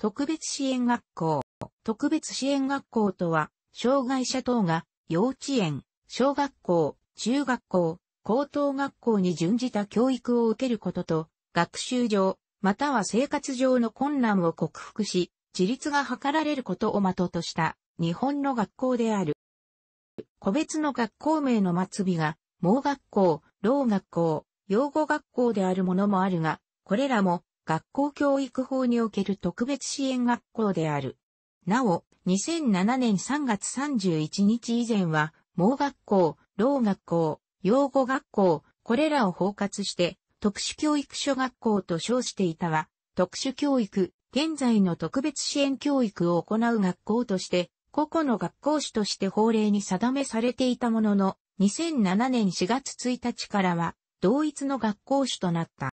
特別支援学校。特別支援学校とは、障害者等が幼稚園、小学校、中学校、高等学校に準じた教育を受けることと、学習上、または生活上の困難を克服し、自立が図られることを的とした日本の学校である。個別の学校名の末尾が、盲学校、老学校、養護学校であるものもあるが、これらも学校教育法における特別支援学校である。なお、2007年3月31日以前は、盲学校、老学校、養護学校、これらを包括して、特殊教育所学校と称していたは、特殊教育、現在の特別支援教育を行う学校として、個々の学校主として法令に定めされていたものの、2007年4月1日からは、同一の学校主となった。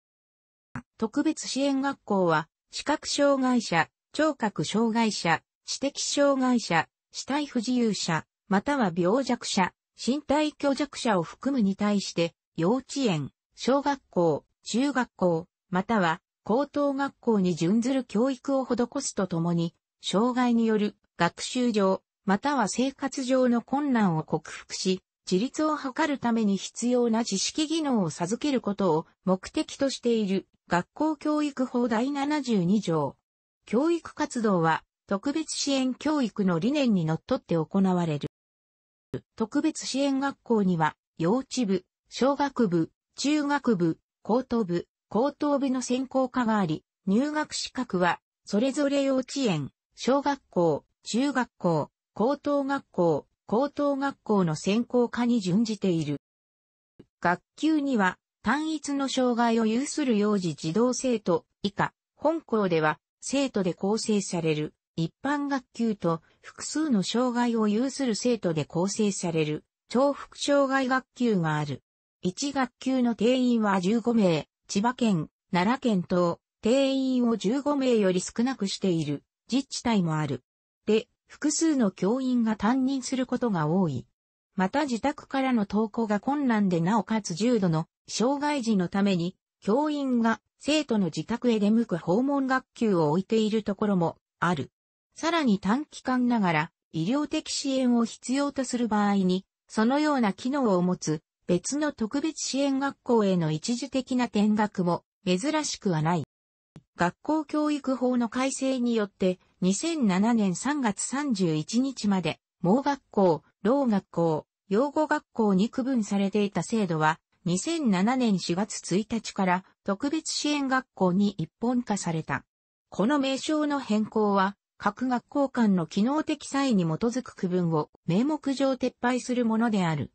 特別支援学校は、視覚障害者、聴覚障害者、知的障害者、死体不自由者、または病弱者、身体虚弱者を含むに対して、幼稚園、小学校、中学校、または高等学校に準ずる教育を施すとともに、障害による学習上、または生活上の困難を克服し、自立を図るために必要な知識技能を授けることを目的としている学校教育法第72条。教育活動は、特別支援教育の理念にのっとって行われる。特別支援学校には、幼稚部、小学部、中学部、高等部、高等部の専攻科があり、入学資格は、それぞれ幼稚園、小学校、中学校、高等学校、高等学校の専攻科に準じている。学級には、単一の障害を有する幼児児童生徒以下、本校では生徒で構成される一般学級と複数の障害を有する生徒で構成される重複障害学級がある。1学級の定員は15名、千葉県、奈良県等、定員を15名より少なくしている自治体もある。で、複数の教員が担任することが多い。また自宅からの登校が困難でなおかつ重度の障害児のために、教員が生徒の自宅へ出向く訪問学級を置いているところもある。さらに短期間ながら医療的支援を必要とする場合に、そのような機能を持つ別の特別支援学校への一時的な転学も珍しくはない。学校教育法の改正によって2007年3月31日まで盲学校、老学校、養護学校に区分されていた制度は2007年4月1日から特別支援学校に一本化された。この名称の変更は、各学校間の機能的差異に基づく区分を名目上撤廃するものである。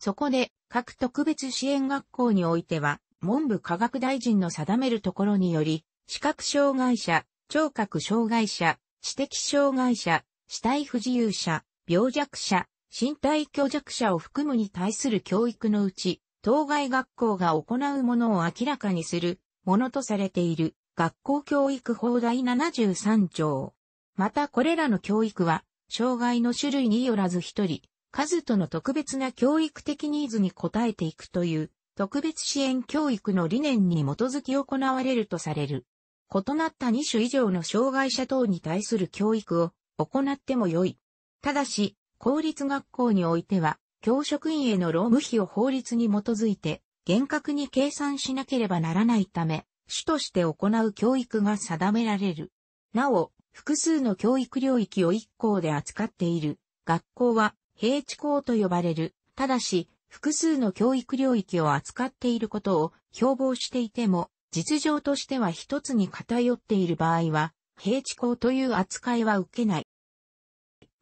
そこで、各特別支援学校においては、文部科学大臣の定めるところにより、視覚障害者、聴覚障害者、知的障害者、死体不自由者、病弱者、身体虚弱者を含むに対する教育のうち、当該学校が行うものを明らかにするものとされている学校教育法第73条。またこれらの教育は、障害の種類によらず一人、数との特別な教育的ニーズに応えていくという、特別支援教育の理念に基づき行われるとされる。異なった2種以上の障害者等に対する教育を行ってもよい。ただし、公立学校においては、教職員への労務費を法律に基づいて厳格に計算しなければならないため、主として行う教育が定められる。なお、複数の教育領域を一校で扱っている学校は平地校と呼ばれる。ただし、複数の教育領域を扱っていることを標榜していても、実情としては一つに偏っている場合は、平地校という扱いは受けない。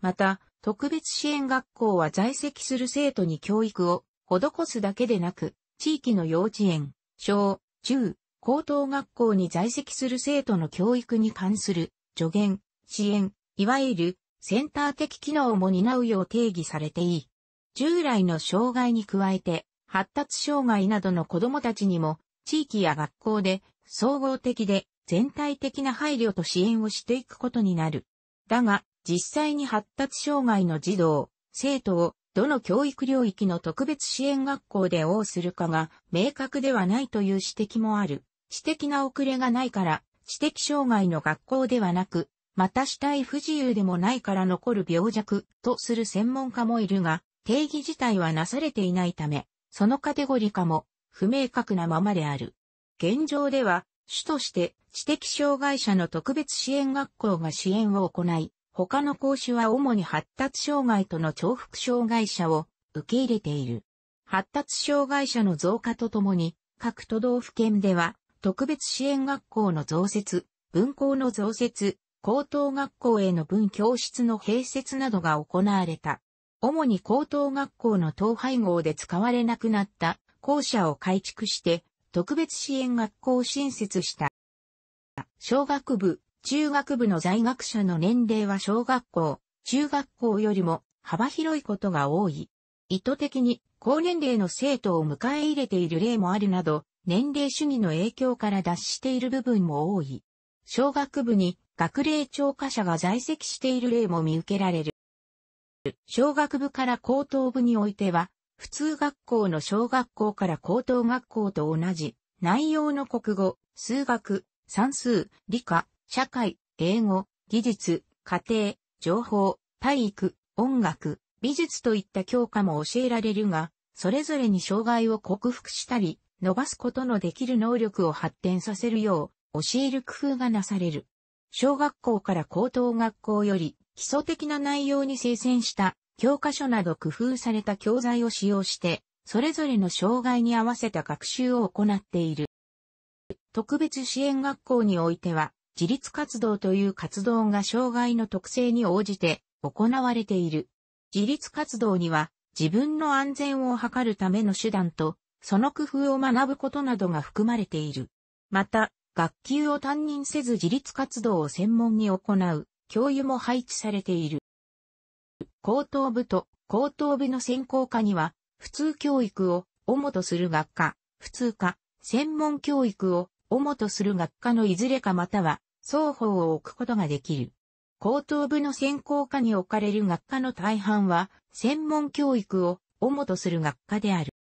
また、特別支援学校は在籍する生徒に教育を施すだけでなく、地域の幼稚園、小、中、高等学校に在籍する生徒の教育に関する助言、支援、いわゆるセンター的機能も担うよう定義されていい。従来の障害に加えて、発達障害などの子供たちにも、地域や学校で総合的で全体的な配慮と支援をしていくことになる。だが、実際に発達障害の児童、生徒をどの教育領域の特別支援学校で応するかが明確ではないという指摘もある。知的な遅れがないから、知的障害の学校ではなく、また死体不自由でもないから残る病弱とする専門家もいるが、定義自体はなされていないため、そのカテゴリ化も不明確なままである。現状では、主として知的障害者の特別支援学校が支援を行い、他の講師は主に発達障害との重複障害者を受け入れている。発達障害者の増加とともに、各都道府県では、特別支援学校の増設、分校の増設、高等学校への分教室の併設などが行われた。主に高等学校の統廃合で使われなくなった校舎を改築して特別支援学校を新設した。小学部、中学部の在学者の年齢は小学校、中学校よりも幅広いことが多い。意図的に高年齢の生徒を迎え入れている例もあるなど、年齢主義の影響から脱している部分も多い。小学部に学齢超過者が在籍している例も見受けられる。小学部から高等部においては、普通学校の小学校から高等学校と同じ、内容の国語、数学、算数、理科、社会、英語、技術、家庭、情報、体育、音楽、美術といった教科も教えられるが、それぞれに障害を克服したり、伸ばすことのできる能力を発展させるよう、教える工夫がなされる。小学校から高等学校より、基礎的な内容に精選した教科書など工夫された教材を使用して、それぞれの障害に合わせた学習を行っている。特別支援学校においては、自立活動という活動が障害の特性に応じて行われている。自立活動には自分の安全を図るための手段と、その工夫を学ぶことなどが含まれている。また、学級を担任せず自立活動を専門に行う、教諭も配置されている。高等部と高等部の専攻科には、普通教育を主とする学科、普通科、専門教育を主とする学科のいずれかまたは双方を置くことができる。高等部の専攻科に置かれる学科の大半は、専門教育を主とする学科である。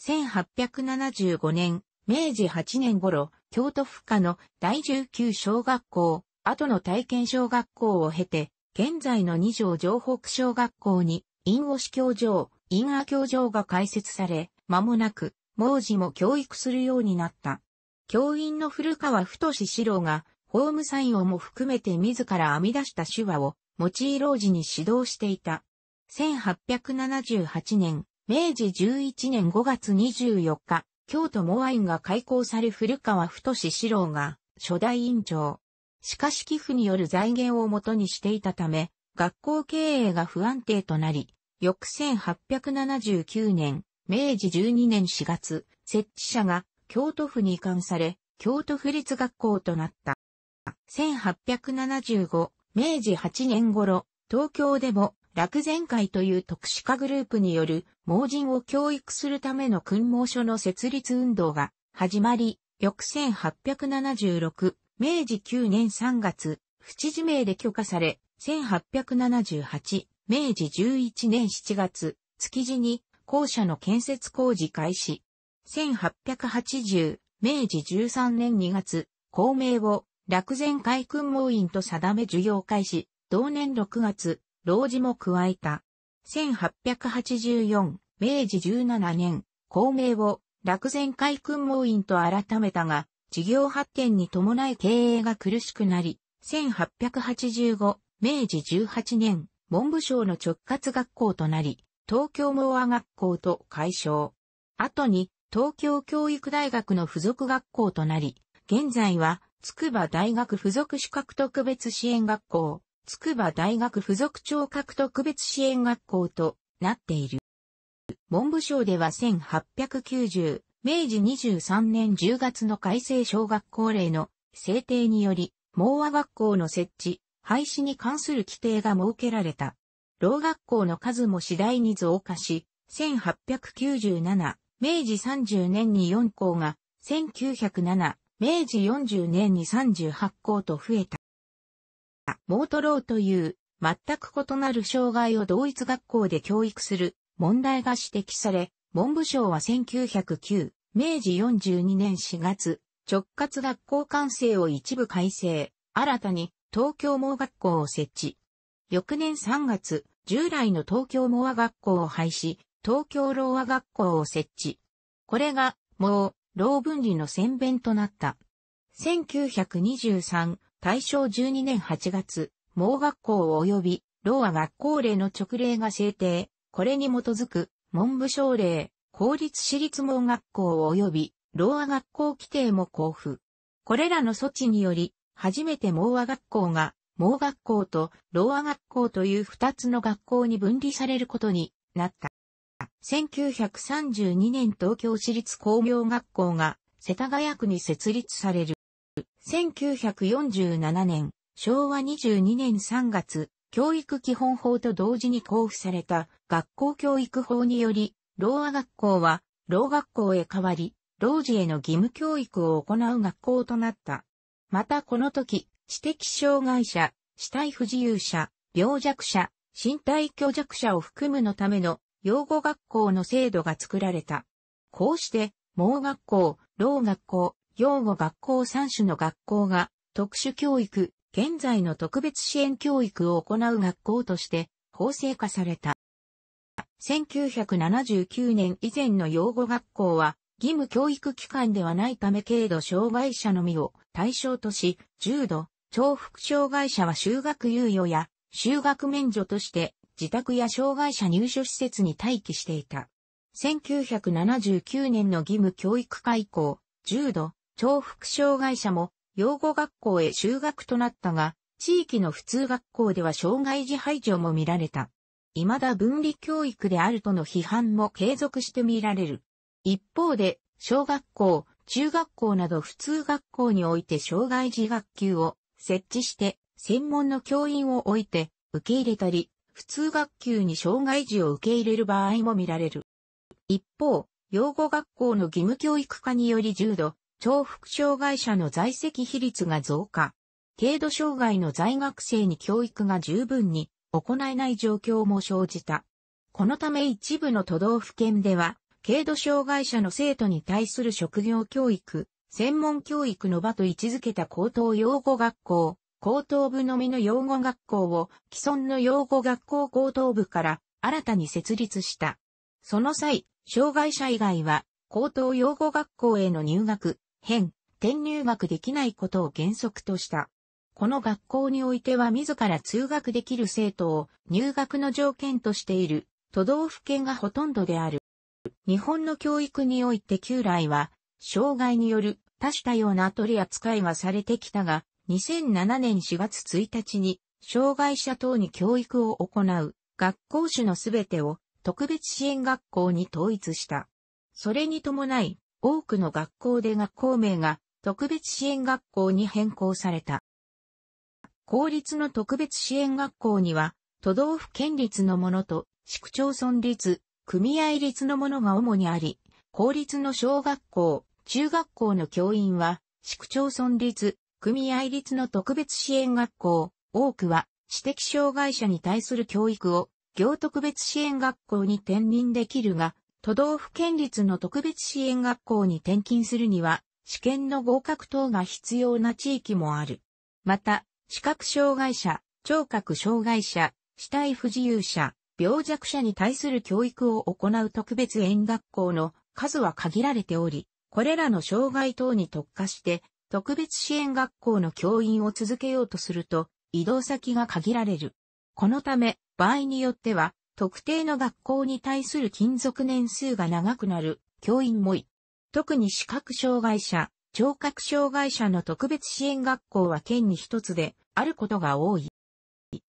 1875年、明治8年頃、京都府下の第19小学校、後の体験小学校を経て、現在の二条城北小学校に、陰押教場、陰亜教場が開設され、間もなく、文字も教育するようになった。教員の古川太志郎が、ホームサインをも含めて自ら編み出した手話を、用いうじに指導していた。1878年、明治11年5月24日、京都モアインが開校され古川太志郎が、初代院長。しかし寄付による財源をもとにしていたため、学校経営が不安定となり、翌1879年、明治12年4月、設置者が京都府に移管され、京都府立学校となった。1875、明治8年頃、東京でも楽善会という特殊化グループによる盲人を教育するための訓盲所の設立運動が始まり、翌1876、明治9年3月、府知事名で許可され、1878、明治11年7月、築地に校舎の建設工事開始。1880、明治13年2月、公明を落前海訓盲院と定め授業開始、同年6月、老子も加えた。1884、明治17年、公明を落前海訓盲院と改めたが、事業発展に伴い経営が苦しくなり、1885、明治18年、文部省の直轄学校となり、東京網和学校と解消。後に、東京教育大学の付属学校となり、現在は、筑波大学付属資格特別支援学校、筑波大学付属聴覚特別支援学校となっている。文部省では1890、明治23年10月の改正小学校令の制定により、盲和学校の設置、廃止に関する規定が設けられた。老学校の数も次第に増加し、1897、明治30年に4校が、1907、明治40年に38校と増えた。モートローという、全く異なる障害を同一学校で教育する問題が指摘され、文部省は1909、明治42年4月、直轄学校管制を一部改正、新たに東京盲学校を設置。翌年3月、従来の東京盲学校を廃止、東京老和学校を設置。これが、もう、老分離の宣弁となった。1923、大正12年8月、盲学校及び、老和学校令の直令が制定。これに基づく、文部省令、公立私立盲学校及び、老和学校規定も交付。これらの措置により、初めて盲和学校が、盲学校と老和学校という二つの学校に分離されることになった。1932年東京市立工業学校が世田谷区に設立される。1947年、昭和22年3月、教育基本法と同時に交付された学校教育法により、老和学校は、老学校へ変わり、老児への義務教育を行う学校となった。またこの時、知的障害者、死体不自由者、病弱者、身体虚弱者を含むのための養護学校の制度が作られた。こうして、盲学校、老学校、養護学校3種の学校が特殊教育、現在の特別支援教育を行う学校として法制化された。1979年以前の養護学校は義務教育機関ではないため軽度障害者のみを対象とし、重度、重複障害者は修学猶予や修学免除として自宅や障害者入所施設に待機していた。1979年の義務教育会校、重度、重複障害者も養護学校へ就学となったが、地域の普通学校では障害児排除も見られた。未だ分離教育であるとの批判も継続して見られる。一方で、小学校、中学校など普通学校において障害児学級を設置して、専門の教員を置いて受け入れたり、普通学級に障害児を受け入れる場合も見られる。一方、養護学校の義務教育化により重度、重複障害者の在籍比率が増加。軽度障害の在学生に教育が十分に行えない状況も生じた。このため一部の都道府県では、軽度障害者の生徒に対する職業教育、専門教育の場と位置づけた高等養護学校、高等部のみの養護学校を既存の養護学校高等部から新たに設立した。その際、障害者以外は高等養護学校への入学、変、転入学できないことを原則とした。この学校においては自ら通学できる生徒を入学の条件としている都道府県がほとんどである。日本の教育において旧来は、障害による多種多様な取り扱いはされてきたが、2007年4月1日に、障害者等に教育を行う、学校種のすべてを特別支援学校に統一した。それに伴い、多くの学校で学校名が特別支援学校に変更された。公立の特別支援学校には、都道府県立のものと市区町村立、組合立のものが主にあり、公立の小学校、中学校の教員は、市区町村立、組合立の特別支援学校、多くは、知的障害者に対する教育を、行特別支援学校に転任できるが、都道府県立の特別支援学校に転勤するには、試験の合格等が必要な地域もある。また、視覚障害者、聴覚障害者、死体不自由者、病弱者に対する教育を行う特別園学校の数は限られており、これらの障害等に特化して特別支援学校の教員を続けようとすると、移動先が限られる。このため、場合によっては、特定の学校に対する勤続年数が長くなる教員もい。特に視覚障害者、聴覚障害者の特別支援学校は県に一つであることが多い。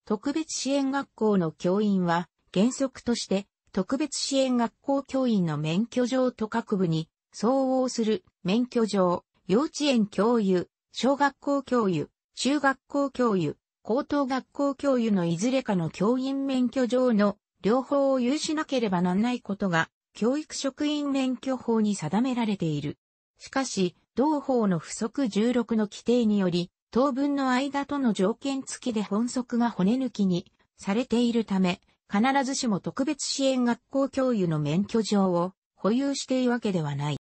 特別支援学校の教員は原則として特別支援学校教員の免許状と各部に相応する免許状、幼稚園教諭、小学校教諭、中学校教諭、高等学校教諭のいずれかの教員免許上の両方を有しなければならないことが、教育職員免許法に定められている。しかし、同法の不足16の規定により、当分の間との条件付きで本則が骨抜きにされているため、必ずしも特別支援学校教諭の免許状を保有しているわけではない。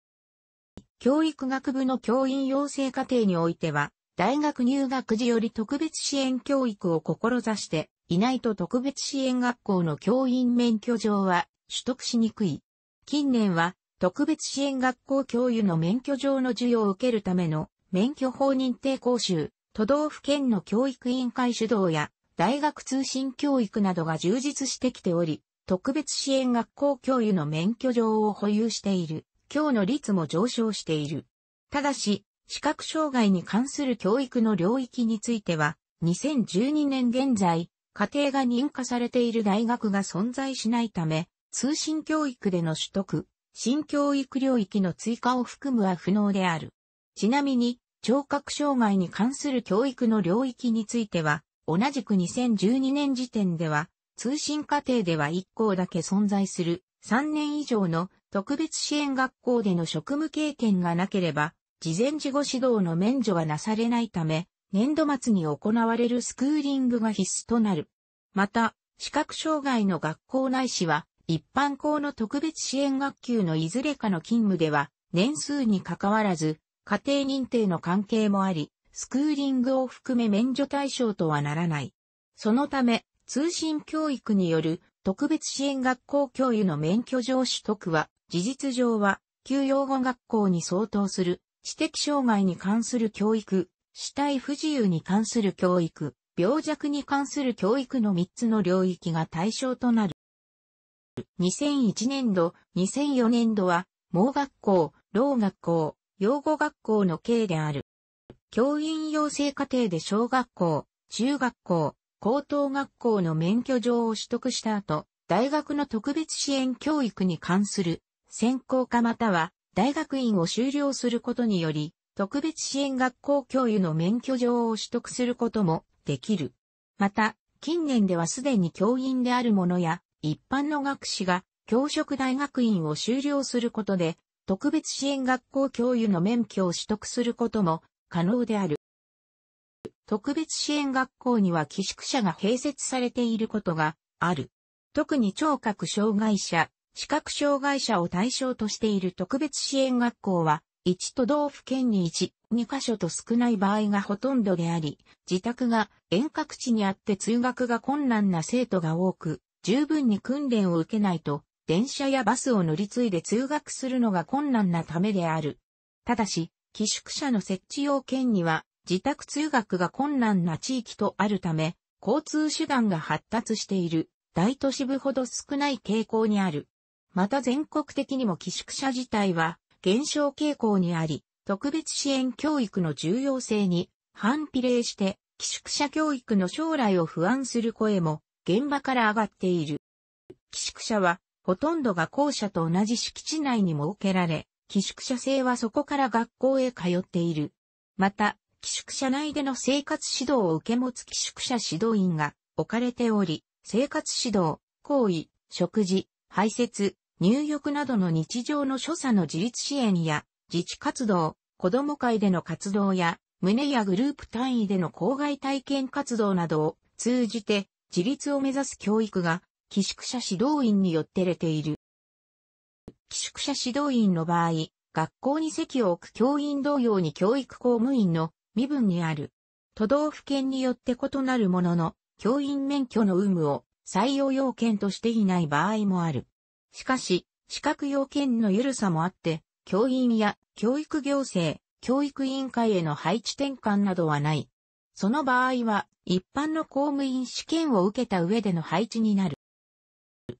教育学部の教員養成課程においては、大学入学時より特別支援教育を志していないと特別支援学校の教員免許状は取得しにくい。近年は特別支援学校教諭の免許状の授与を受けるための免許法認定講習、都道府県の教育委員会主導や大学通信教育などが充実してきており、特別支援学校教諭の免許状を保有している。教の率も上昇している。ただし、視覚障害に関する教育の領域については、2012年現在、家庭が認可されている大学が存在しないため、通信教育での取得、新教育領域の追加を含むは不能である。ちなみに、聴覚障害に関する教育の領域については、同じく2012年時点では、通信課程では1校だけ存在する3年以上の特別支援学校での職務経験がなければ、事前事後指導の免除がなされないため、年度末に行われるスクーリングが必須となる。また、視覚障害の学校内市は、一般校の特別支援学級のいずれかの勤務では、年数に関わらず、家庭認定の関係もあり、スクーリングを含め免除対象とはならない。そのため、通信教育による特別支援学校教諭の免許状取得は事実上は、旧養護学校に相当する、知的障害に関する教育、死体不自由に関する教育、病弱に関する教育の3つの領域が対象となる。2001年度、2004年度は、盲学校、老学校、養護学校の系である。教員養成課程で小学校、中学校、高等学校の免許状を取得した後、大学の特別支援教育に関する専攻科または大学院を修了することにより、特別支援学校教諭の免許状を取得することもできる。また、近年ではすでに教員である者や、一般の学士が教職大学院を修了することで、特別支援学校教諭の免許を取得することも可能である。特別支援学校には寄宿舎が併設されていることがある。特に聴覚障害者、視覚障害者を対象としている特別支援学校は、1都道府県に1、2カ所と少ない場合がほとんどであり、自宅が遠隔地にあって通学が困難な生徒が多く、十分に訓練を受けないと、電車やバスを乗り継いで通学するのが困難なためである。ただし、寄宿舎の設置要件には、自宅通学が困難な地域とあるため、交通手段が発達している、大都市部ほど少ない傾向にある。また全国的にも寄宿舎自体は減少傾向にあり、特別支援教育の重要性に反比例して、寄宿舎教育の将来を不安する声も現場から上がっている。寄宿舎はほとんどが校舎と同じ敷地内に設けられ、寄宿舎生はそこから学校へ通っている。また、寄宿舎内での生活指導を受け持つ寄宿舎指導員が置かれており、生活指導、行為、食事、排泄、入浴などの日常の所作の自立支援や、自治活動、子ども会での活動や、胸やグループ単位での校外体験活動などを通じて自立を目指す教育が寄宿舎指導員によってれている。寄宿舎指導員の場合、学校に席を置く教員同様に教育公務員の身分にある。都道府県によって異なるものの、教員免許の有無を採用要件としていない場合もある。しかし、資格要件の緩さもあって、教員や教育行政、教育委員会への配置転換などはない。その場合は、一般の公務員試験を受けた上での配置になる。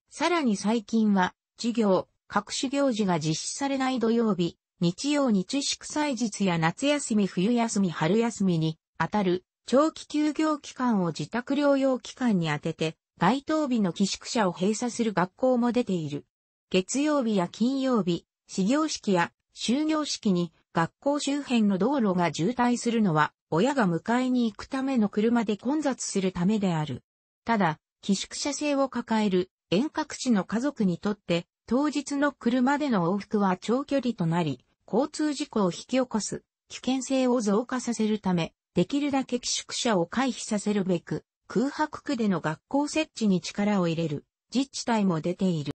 さらに最近は、授業、各種行事が実施されない土曜日、日曜日祝祭日や夏休み冬休み春休みに、あたる長期休業期間を自宅療養期間に当てて、該当日の寄宿舎を閉鎖する学校も出ている。月曜日や金曜日、始業式や終業式に学校周辺の道路が渋滞するのは、親が迎えに行くための車で混雑するためである。ただ、寄宿舎制を抱える遠隔地の家族にとって、当日の車での往復は長距離となり、交通事故を引き起こす危険性を増加させるため、できるだけ寄宿舎を回避させるべく、空白区での学校設置に力を入れる自治体も出ている。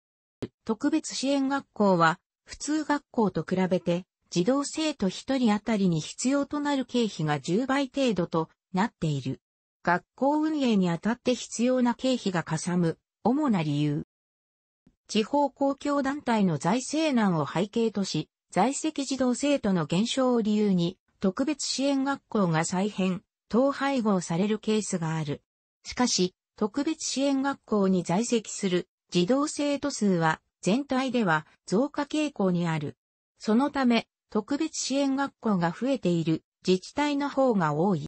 特別支援学校は普通学校と比べて児童生徒1人あたりに必要となる経費が10倍程度となっている。学校運営にあたって必要な経費がかさむ主な理由。地方公共団体の財政難を背景とし、在籍児童生徒の減少を理由に特別支援学校が再編、統廃合されるケースがある。しかし、特別支援学校に在籍する児童生徒数は全体では増加傾向にある。そのため、特別支援学校が増えている自治体の方が多い。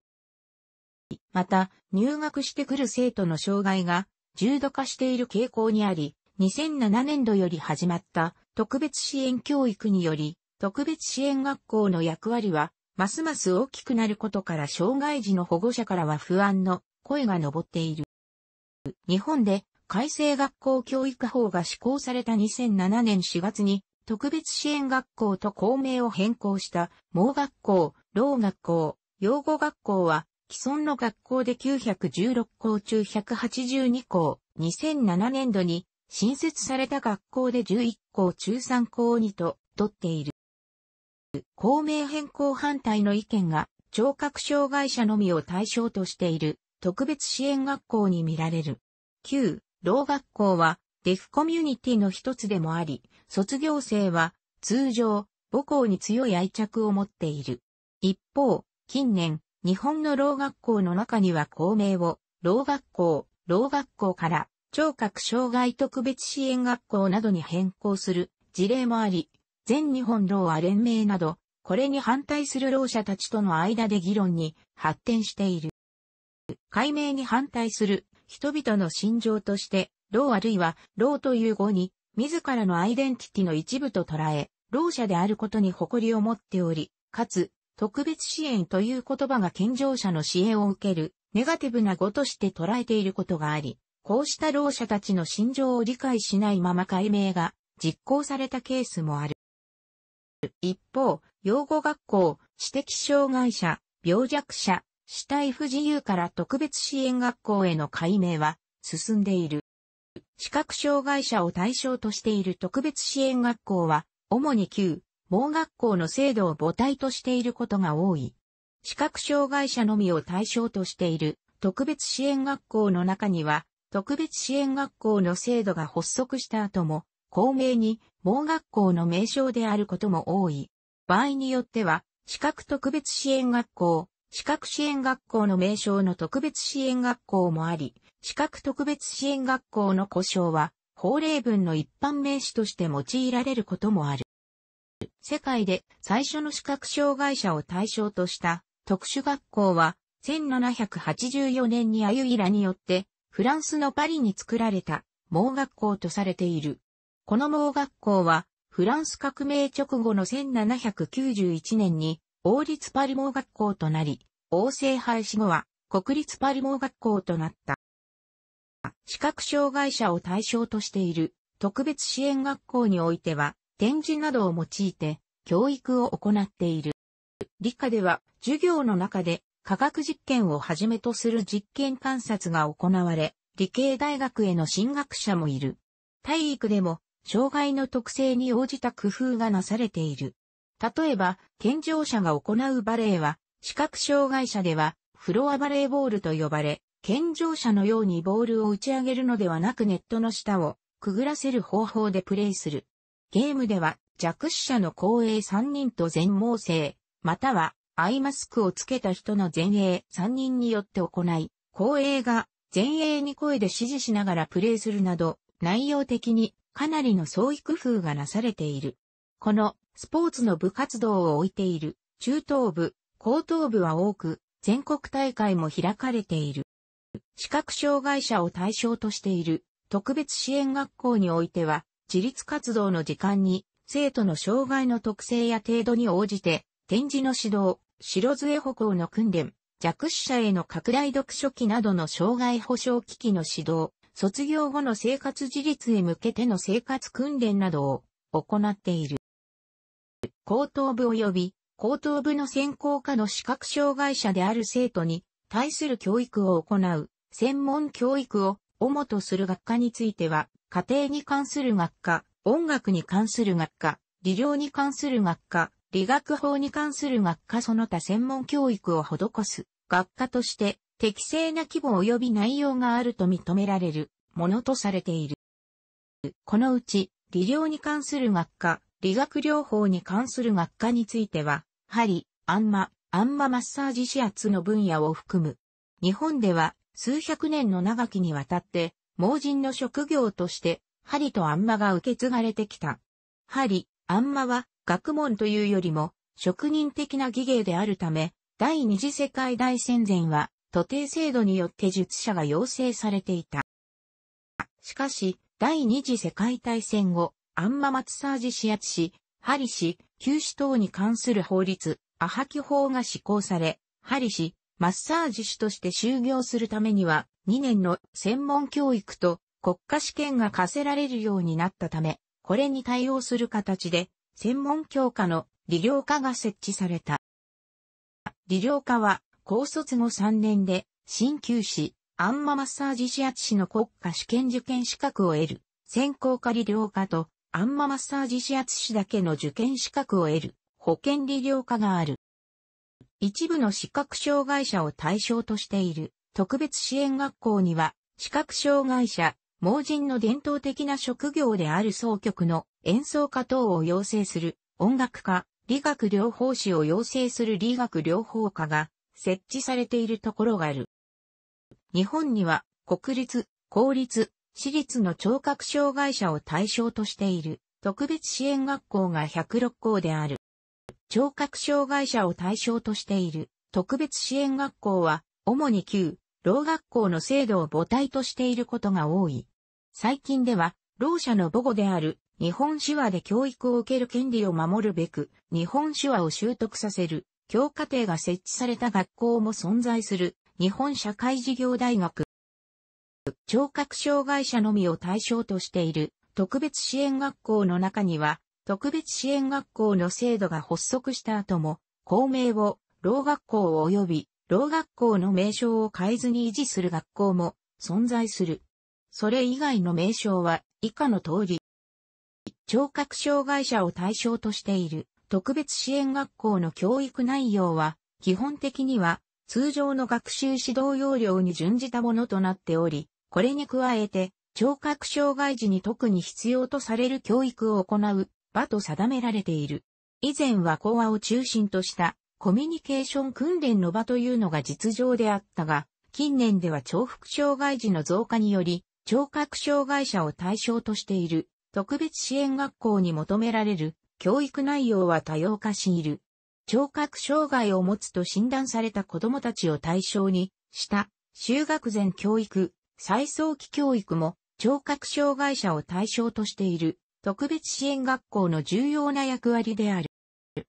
また、入学してくる生徒の障害が重度化している傾向にあり、2007年度より始まった特別支援教育により、特別支援学校の役割は、ますます大きくなることから障害児の保護者からは不安の声が上っている。日本で改正学校教育法が施行された2007年4月に特別支援学校と校名を変更した盲学校、老学校、養護学校は既存の学校で916校中182校、2007年度に新設された学校で11校中3校にと、取っている。公明変更反対の意見が、聴覚障害者のみを対象としている特別支援学校に見られる。旧、老学校は、デフコミュニティの一つでもあり、卒業生は、通常、母校に強い愛着を持っている。一方、近年、日本の老学校の中には校名を、老学校、老学校から、聴覚障害特別支援学校などに変更する事例もあり、全日本老ア連盟など、これに反対する老者たちとの間で議論に発展している。解明に反対する人々の心情として、老あるいは老という語に、自らのアイデンティティの一部と捉え、老者であることに誇りを持っており、かつ、特別支援という言葉が健常者の支援を受ける、ネガティブな語として捉えていることがあり、こうした老者たちの心情を理解しないまま解明が実行されたケースもある。一方、養護学校、知的障害者、病弱者、死体不自由から特別支援学校への改名は進んでいる。視覚障害者を対象としている特別支援学校は、主に旧、盲学校の制度を母体としていることが多い。視覚障害者のみを対象としている特別支援学校の中には、特別支援学校の制度が発足した後も、公明に盲学校の名称であることも多い。場合によっては、資格特別支援学校、資格支援学校の名称の特別支援学校もあり、資格特別支援学校の故障は、法令文の一般名詞として用いられることもある。世界で最初の視覚障害者を対象とした特殊学校は、1784年にアユイラによって、フランスのパリに作られた盲学校とされている。この盲学校は、フランス革命直後の1791年に王立パルモ学校となり、王政廃止後は国立パルモ学校となった。視覚障害者を対象としている特別支援学校においては、展示などを用いて教育を行っている。理科では授業の中で科学実験をはじめとする実験観察が行われ、理系大学への進学者もいる。体育でも障害の特性に応じた工夫がなされている。例えば、健常者が行うバレーは、視覚障害者では、フロアバレーボールと呼ばれ、健常者のようにボールを打ち上げるのではなくネットの下をくぐらせる方法でプレイする。ゲームでは弱視者の後衛3人と全盲性、またはアイマスクをつけた人の前衛3人によって行い、後衛が前衛に声で指示しながらプレイするなど、内容的にかなりの創意工夫がなされている。このスポーツの部活動を置いている中等部、高等部は多く全国大会も開かれている。視覚障害者を対象としている特別支援学校においては自立活動の時間に生徒の障害の特性や程度に応じて展示の指導、白杖歩行の訓練、弱視者への拡大読書機などの障害保障機器の指導、卒業後の生活自立へ向けての生活訓練などを行っている。後高等部及び高等部の専攻科の視覚障害者である生徒に対する教育を行う専門教育を主とする学科については、家庭に関する学科、音楽に関する学科、理療に関する学科、理学法に関する学科その他専門教育を施す学科として適正な規模及び内容があると認められるものとされている。このうち、理療に関する学科、理学療法に関する学科については、針、あんま、あんまマッサージ指圧の分野を含む。日本では数百年の長きにわたって、盲人の職業として、針とあんまが受け継がれてきた。針、あんまは、学問というよりも、職人的な技芸であるため、第二次世界大戦前は、徒弟制度によって術者が養成されていた。しかし、第二次世界大戦後、アンママッサージ指圧師、ハリ休旧市等に関する法律、アハキ法が施行され、ハリマッサージ師として就業するためには、2年の専門教育と国家試験が課せられるようになったため、これに対応する形で、専門教科の理療科が設置された。理療科は、高卒後3年で、新旧師、アンママッサージ指圧師の国家試験受験資格を得る、専攻科理療科とアンママッサージ指圧師だけの受験資格を得る保険理療科がある。一部の視覚障害者を対象としている特別支援学校には視覚障害者、盲人の伝統的な職業である総曲の演奏家等を養成する音楽家、理学療法士を養成する理学療法科が設置されているところがある。日本には国立、公立、私立の聴覚障害者を対象としている特別支援学校が106校である。聴覚障害者を対象としている特別支援学校は、主に旧、老学校の制度を母体としていることが多い。最近では、老者の母語である日本手話で教育を受ける権利を守るべく、日本手話を習得させる教科程が設置された学校も存在する日本社会事業大学聴覚障害者のみを対象としている特別支援学校の中には、特別支援学校の制度が発足した後も、校名を、老学校及び、老学校の名称を変えずに維持する学校も存在する。それ以外の名称は以下の通り、聴覚障害者を対象としている特別支援学校の教育内容は、基本的には通常の学習指導要領に準じたものとなっており、これに加えて、聴覚障害児に特に必要とされる教育を行う場と定められている。以前は講話を中心としたコミュニケーション訓練の場というのが実情であったが、近年では重複障害児の増加により、聴覚障害者を対象としている特別支援学校に求められる教育内容は多様化している。聴覚障害を持つと診断された子供たちを対象にした修学前教育最早期教育も聴覚障害者を対象としている特別支援学校の重要な役割である。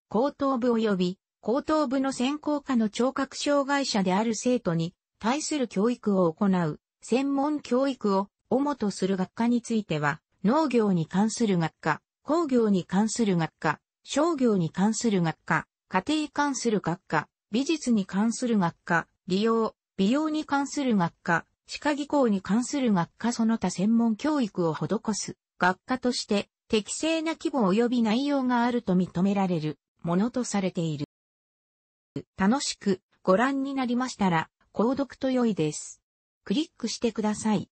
高等部及び高等部の専攻科の聴覚障害者である生徒に対する教育を行う専門教育を主とする学科については農業に関する学科、工業に関する学科、商業に関する学科、家庭に関する学科、美術に関する学科、利用、美容に関する学科、歯科技工に関する学科その他専門教育を施す学科として適正な規模及び内容があると認められるものとされている。楽しくご覧になりましたら購読と良いです。クリックしてください。